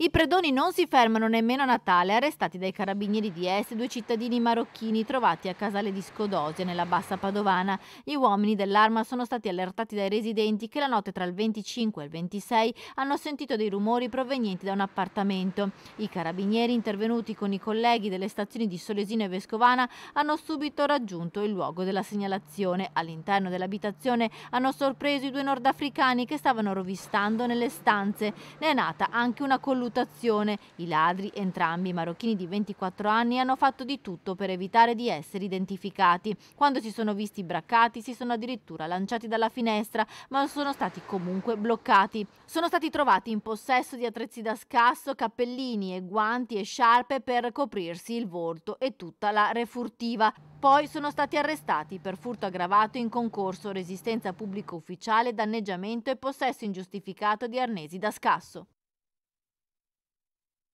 I predoni non si fermano nemmeno a Natale, arrestati dai carabinieri di Est due cittadini marocchini trovati a Casale di Scodosia, nella bassa Padovana. Gli uomini dell'arma sono stati allertati dai residenti che la notte tra il 25 e il 26 hanno sentito dei rumori provenienti da un appartamento. I carabinieri intervenuti con i colleghi delle stazioni di Solesino e Vescovana hanno subito raggiunto il luogo della segnalazione. All'interno dell'abitazione hanno sorpreso i due nordafricani che stavano rovistando nelle stanze. Ne è nata anche una collusione valutazione. I ladri, entrambi marocchini di 24 anni, hanno fatto di tutto per evitare di essere identificati. Quando si sono visti braccati si sono addirittura lanciati dalla finestra, ma sono stati comunque bloccati. Sono stati trovati in possesso di attrezzi da scasso, cappellini e guanti e sciarpe per coprirsi il volto e tutta la refurtiva. Poi sono stati arrestati per furto aggravato in concorso, resistenza pubblico ufficiale, danneggiamento e possesso ingiustificato di arnesi da scasso.